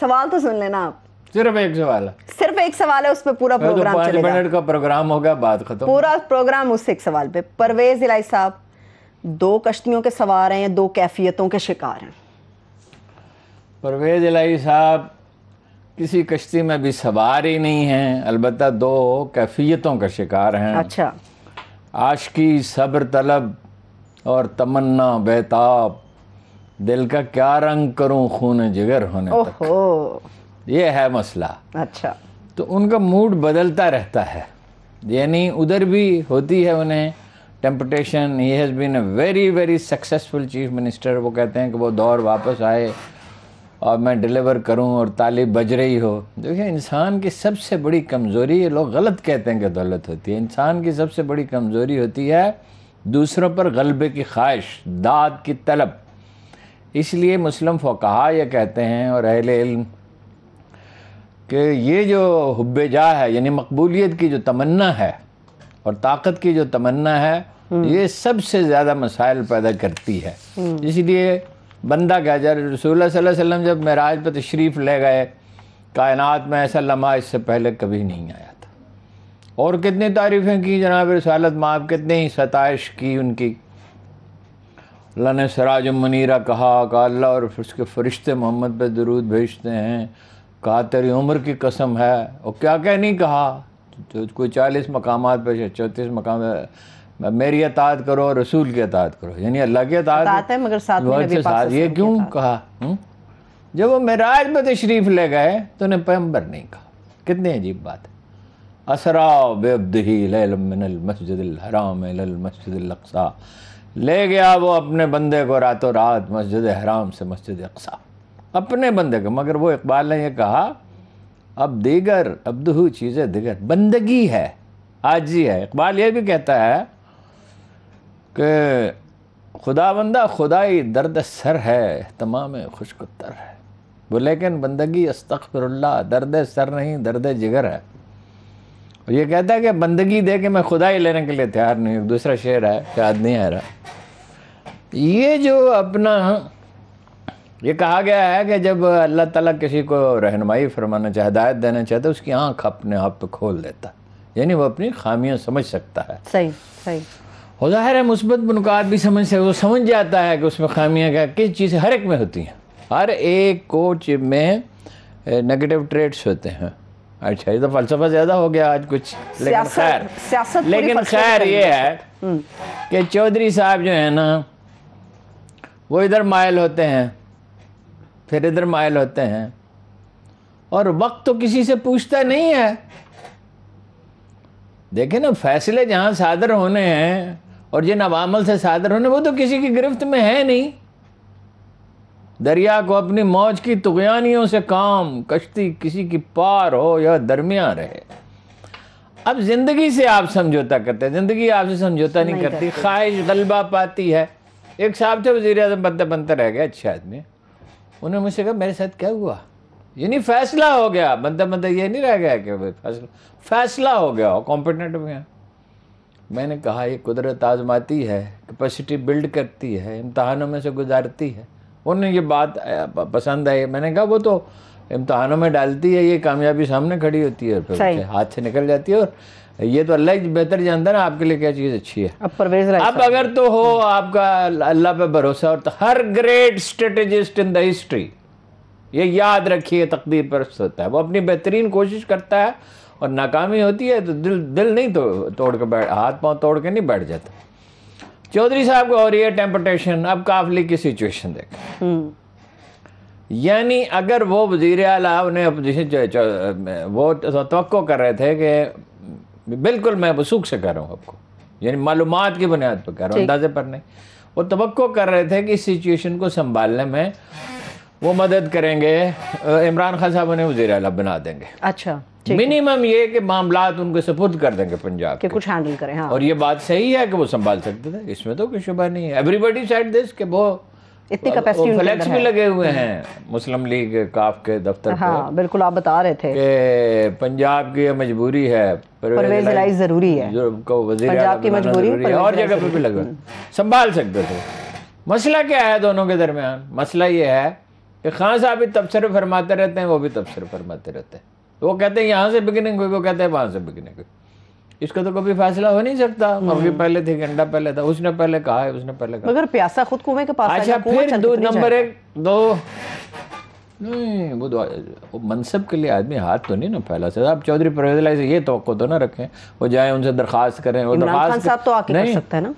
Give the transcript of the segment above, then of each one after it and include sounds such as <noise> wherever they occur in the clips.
सवाल तो सुन लेना आप सिर्फ एक सवाल है सिर्फ एक सवाल है उस पर पूरा प्रोग्राम तो चलेगा मिनट का प्रोग्राम होगा बात खत्म पूरा प्रोग्राम उस एक सवाल पे परवेज इलाई साहब दो कश्तियों के सवार हैं दो कैफियतों के शिकार हैं परवेज इलाई साहब किसी कश्ती में भी सवार ही नहीं है अलबत् दो कैफियतों का शिकार हैं अच्छा आशकी सब्र तलब और तमन्ना बेताब दिल का क्या रंग करूं खून जिगर होने तक ये है मसला अच्छा तो उनका मूड बदलता रहता है यानी उधर भी होती है उन्हें temptation he has been a very very successful chief minister वो कहते हैं कि वो दौर वापस आए और मैं डिलीवर करूं और ताली बज रही हो देखिए इंसान की सबसे बड़ी कमज़ोरी ये लोग गलत कहते हैं कि दौलत होती है इंसान की सबसे बड़ी कमज़ोरी होती है दूसरों पर गलबे की ख्वाहिश दाद की तलब इसलिए मुस्लिम फ़ोकहा ये कहते हैं और अहल इल्म कि ये जो हब्बेजा है यानी मकबूलियत की जो तमन्ना है और ताकत की जो तमन्ना है हम्म। ये सबसे ज़्यादा मसाइल पैदा करती है हम्म। इसलिए बंदा कह जा रसूल वसल्लम जब महराज पर तशरीफ़ ले गए कायनात में ऐसा लम्हा इससे पहले कभी नहीं आया था और कितनी तारीफ़ें की जनाब रसालत माँ कितनी ही सताइश की उनकी अल्लाह ने सराज मनीरा कहा कहा अल्लाह और उसके फरिश्ते मोहम्मद पर दरूद भेजते हैं कहा तेरी उम्र की कसम है और क्या क्या नहीं कहा तो कोई चालीस मकाम पर चौंतीस मकाम मेरी अताद करो रसूल की अतात करो यानी अल्लाह की अतात ये क्यों कहा जब वो मेराज में तशरीफ ले गए तो उन्हें पैम्बर नहीं कहा कितनी अजीब बात है असरा बेबदही मस्जिद हराम मस्जिद ले गया वो अपने बंदे को रातों रात मस्जिद हराम से मस्जिद अक्सा अपने बंदे को मगर वो इकबाल ने यह कहा अब दीगर अब्दू चीज़ें दिगर बंदगी है आज ही है इकबाल ये भी कहता है कि खुदा बंदा खुदाई दर्द सर है तमाम खुशकुत्तर है वो लेकिन बंदगी अस्तफ़िरल्ला दर्द सर नहीं दर्द जिगर है ये कहता है कि बंदगी दे के मैं खुदाई लेने के लिए तैयार नहीं दूसरा शेर है क्या नहीं आ रहा ये जो अपना ये कहा गया है कि जब अल्लाह ताला किसी को रहनमाई फरमाना चाहे हदायत देना चाहे तो उसकी आंख अपने आप पे खोल देता यानी वो अपनी खामियां समझ सकता है सही सही और ज़ाहिर है मुस्बत बुनकात भी समझ से वो समझ जाता है कि उसमें खामियाँ क्या किस चीज़ हर एक में होती हैं हर एक कोच में नेगेटिव ट्रेड्स होते हैं अच्छा ये तो फलसफा ज़्यादा हो गया आज कुछ लेकिन खैर लेकिन खैर ये है हम्म। कि चौधरी साहब जो है ना वो इधर मायल होते हैं फिर इधर मायल होते हैं और वक्त तो किसी से पूछता नहीं है देखे ना फैसले जहाँ सादर होने हैं और जिन अवामल से सादर होने वो तो किसी की गिरफ्त में है नहीं दरिया को अपनी मौज की तुगयानियों से काम कश्ती किसी की पार हो या दरमिया रहे अब जिंदगी से आप समझौता करते हैं जिंदगी आपसे समझौता नहीं, नहीं करती ख्वाहिश गलबा पाती है एक साहब थे वजीर अजम बनते बनते रह गए अच्छे आदमी उन्होंने मुझसे कहा मेरे साथ क्या हुआ ये नहीं फैसला हो गया बनते बनते ये नहीं रह गया कि फैसला फैसला हो गया कॉम्पिटेंट हो गया मैंने कहा ये कुदरत आजमाती है कैपेसिटी बिल्ड करती है इम्तहानों में से गुजारती है उन्हें ये बात पसंद आई मैंने कहा वो तो इम्तहानों में डालती है ये कामयाबी सामने खड़ी होती है फिर हाथ से निकल जाती है और ये तो अल्लाह बेहतर जानता है ना आपके लिए क्या चीज़ अच्छी है अब परवेज अब अगर तो हो आपका अल्लाह पे भरोसा और तो हर great strategist in the history ये याद रखिए तकदीर पर होता है वो अपनी बेहतरीन कोशिश करता है और नाकामी होती है तो दिल दिल नहीं तो तोड़ के बैठ हाथ पाँव तोड़ के नहीं बैठ जाता चौधरी साहब को और ये टेम्पटेशन अब काफली की सिचुएशन देख हम्म। यानी अगर वो वजीर अला उन्हें अपोजिशन वो तो कर रहे थे कि बिल्कुल मैं वसूख से कह रहा हूँ आपको यानी मालूम की बुनियाद पर कह रहा हूँ अंदाजे पर नहीं वो तो कर रहे थे कि इस सिचुएशन को संभालने में वो मदद करेंगे इमरान खान साहब उन्हें वजी अला बना देंगे अच्छा मिनिमम ये कि मामला उनको सपुर्द कर देंगे पंजाब के कुछ हैंडल करें हाँ। और ये बात सही है कि वो संभाल सकते थे इसमें तो कोई शुभ नहीं है एवरीबडी साइड दिस कि वो इतनी कैपेसिटी फ्लैक्स भी लगे हुए हम्म। हैं मुस्लिम लीग काफ के दफ्तर हाँ बिल्कुल आप बता रहे थे कि पंजाब की मजबूरी है परवेज लाई जरूरी है पंजाब की मजबूरी है और जगह पर भी लगे हम्म। संभाल सकते थे मसला क्या है दोनों के दरमियान मसला ये है कि खान साहब भी तबसर फरमाते रहते हैं वो भी तबसर फरमाते रहते हैं वो कहते हैं यहाँ से बिगनिंग हुई वो कहते हैं वहाँ से बिगनिंग हुई इसका तो कभी फैसला हो नहीं सकता अभी हम्म। पहले थे घंटा पहले था उसने पहले कहा है उसने पहले कहा मगर प्यासा खुद कुएं के पास अच्छा फिर दो तो नंबर एक दो नहीं वो वो मनसब के लिए आदमी हाथ तो नहीं ना फैला सकता आप चौधरी परवेज लाई से ये तो तो ना रखें वो जाए उनसे दरखास्त करें और दरखास्त साहब तो आके कर सकता है ना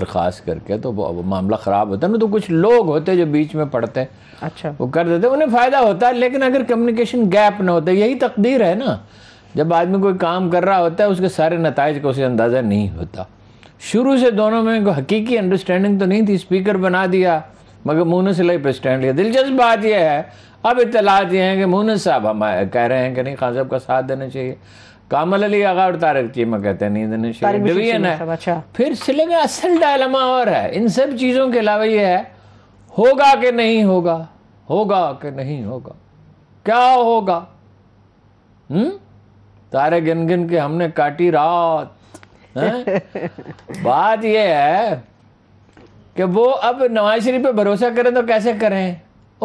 दरखास्त करके तो वो मामला ख़राब होता है ना तो कुछ लोग होते हैं जो बीच में पढ़ते हैं अच्छा वो कर देते उन्हें फ़ायदा होता है लेकिन अगर कम्युनिकेशन गैप ना होता यही तकदीर है ना जब आदमी कोई काम कर रहा होता है उसके सारे नतज का उसे अंदाज़ा नहीं होता शुरू से दोनों में कोई हकीकी अंडरस्टैंडिंग तो नहीं थी स्पीकर बना दिया मगर मोहनस से पर स्टैंड लिया दिलचस्प बात यह है अब इतलात ये हैं कि मोहनस साहब हम कह रहे हैं कि नहीं खान साहब का साथ देना चाहिए कामल अली आगा और तारक चीमा कहते हैं नहीं देना चाहिए है अच्छा। फिर सिले में असल डायलमा और है इन सब चीज़ों के अलावा ये है होगा कि नहीं होगा होगा कि नहीं होगा क्या होगा हम्म तारे गिन गिन के हमने काटी रात <laughs> बात यह है कि वो अब नवाज शरीफ पे भरोसा करें तो कैसे करें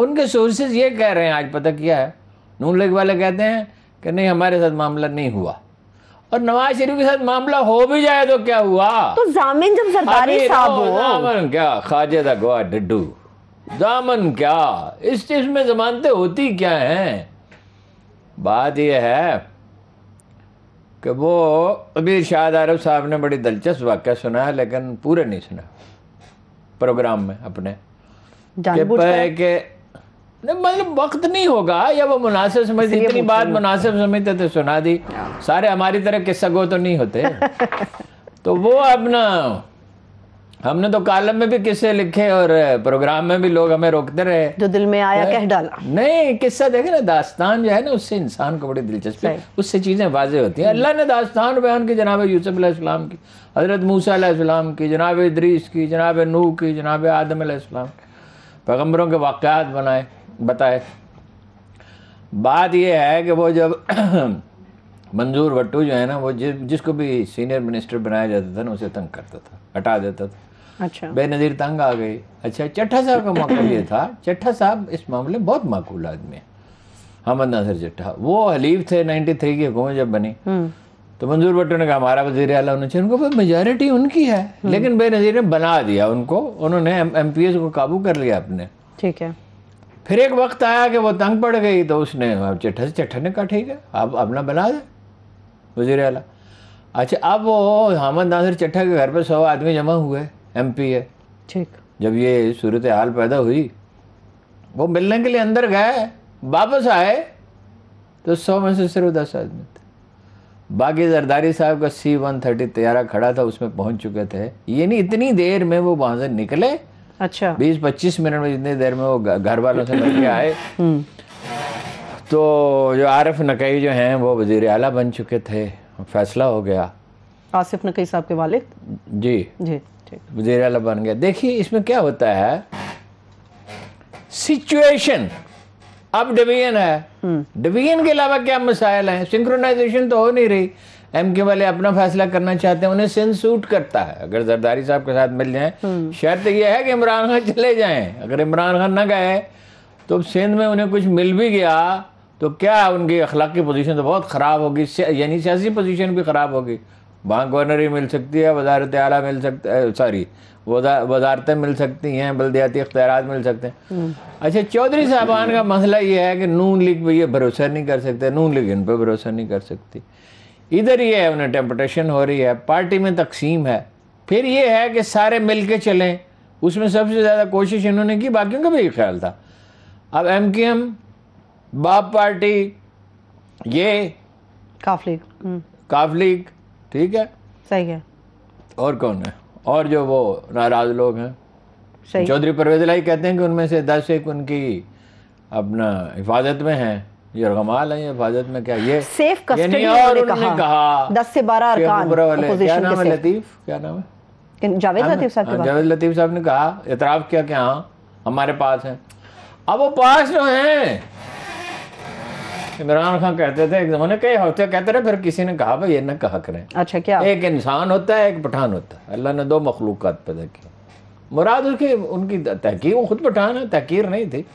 उनके सोर्सेज ये कह रहे हैं आज पता क्या है नून लीग वाले कहते हैं कि नहीं हमारे साथ मामला नहीं हुआ और नवाज शरीफ के साथ मामला हो भी जाए तो क्या हुआ तो जामिन जब सरकारी साहब हो जामन क्या खाजे दगवा डिड्डू जामन क्या इस चीज में जमानतें होती क्या हैं बात यह है कि वो अभी शायद आरफ साहब ने बड़ी दिलचस्प वाक्य सुना है लेकिन पूरे नहीं सुना प्रोग्राम में अपने के मतलब वक्त नहीं होगा या वो मुनासिब समझती इतनी बात मुनासिब समझते तो सुना दी हाँ। सारे हमारी तरह किस्सा गो तो नहीं होते <laughs> तो वो अपना हमने तो कालम में भी किस्से लिखे और प्रोग्राम में भी लोग हमें रोकते रहे जो दिल में आया कह डाला नहीं किस्सा देखे ना दास्तान जो है ना उससे इंसान को बड़ी दिलचस्पी उससे चीज़ें वाजे होती हैं हम्म। अल्लाह ने दास्तान बयान की जनाब यूसुफ की हज़रत मूसम की जनाब इदरीस की जनाब नूह की जनाब आदम की पैगम्बरों के वाक़ात बनाए बताए बात यह है कि वो जब <clears throat> मंजूर भट्टू जो है ना वो जिस जिसको भी सीनियर मिनिस्टर बनाया जाता था ना उसे तंग करता था हटा देता था अच्छा बेनजीर तंग आ गई अच्छा चट्ठा साहब का मौका ये था चट्ठा साहब इस मामले में बहुत माकूल आदमी है हमद नासिर चट्ठा वो हलीफ थे 93 की हुकूमत जब बनी हम्म। तो मंजूर भट्टो ने कहा हमारा वजीर अला होना चाहिए उनको मेजोरिटी उनकी है हम्म। लेकिन बेनजीर ने बना दिया उनको उन्होंने एम पी एस को काबू कर लिया अपने ठीक है फिर एक वक्त आया कि वो तंग पड़ गई तो उसने चट्ठा से चट्ठा ने कहा ठीक है आप अपना बना दें वजीर अला अच्छा अब वो हामद नासिर चट्ठा के घर पर सौ आदमी जमा हुए एम पी है ठीक जब ये सूरत हाल पैदा हुई वो मिलने के लिए अंदर गए वापस आए तो सौ में से सिर्फ दस आदमी थे बाकी जरदारी साहब का सी वन थर्टी तैयारा खड़ा था उसमें पहुंच चुके थे ये नहीं इतनी देर में वो वहां से निकले अच्छा बीस पच्चीस मिनट में जितनी देर में वो घर वालों से लेके आए <laughs> हम्म। तो जो आरफ नकई जो हैं वो वजीर आला बन चुके थे फैसला हो गया आसिफ नकई साहब के वालिद जी जी ठीक वजीर अला बन गया देखिए इसमें क्या होता है सिचुएशन अब डिवीजन है डिवीजन हम्म। के अलावा क्या मसाइल हैं सिंक्रोनाइजेशन तो हो नहीं रही एम के वाले अपना फैसला करना चाहते हैं उन्हें सिंध सूट करता है अगर जरदारी साहब के साथ मिल जाए हम्म। शर्त यह है कि इमरान खान चले जाएं अगर इमरान खान ना गए तो सिंध में उन्हें कुछ मिल भी गया तो क्या उनकी अखलाक की पोजीशन तो बहुत ख़राब होगी यानी सियासी पोजीशन भी ख़राब होगी वहाँ गवर्नरी मिल सकती है वजारत आला मिल सकता है सॉरी वजारतें मिल सकती हैं बलदियाती अख्तियार मिल सकते हैं अच्छा चौधरी साहबान का मसला ये है कि नून लीग पर ये भरोसा नहीं कर सकते नून लीग इन पर भरोसा नहीं कर सकती इधर ये है उन्हें टेम्पटेशन हो रही है पार्टी में तकसीम है फिर ये है कि सारे मिल के चलें उसमें सबसे ज़्यादा कोशिश इन्होंने की बाकियों का भी ख्याल था अब एम के एम बाप पार्टी ये काफ लीग काफ लीग ठीक है सही है और कौन है और जो वो नाराज लोग हैं चौधरी परवेज लाई कहते हैं कि उनमें से दस एक उनकी अपना हिफाजत में है ये रमाल है ये हिफाजत में क्या ये सेफ कस्टडी और उन्होंने कहा, दस से बारह अरकान क्या नाम है लतीफ क्या नाम है जावेद हाँ, लतीफ साहब हाँ, जावेद लतीफ साहब ने कहा इतराफ किया कि हाँ हमारे पास है अब वो पास जो है इमरान खान कहते थे एक जमाने कई हफ्ते कहते रहे फिर किसी ने कहा भाई ये ना कहा करें अच्छा क्या एक इंसान होता है एक पठान होता है अल्लाह ने दो मखलूक पैदा की मुराद उसकी उनकी तहकीर वो खुद पठान है तहकीर नहीं थी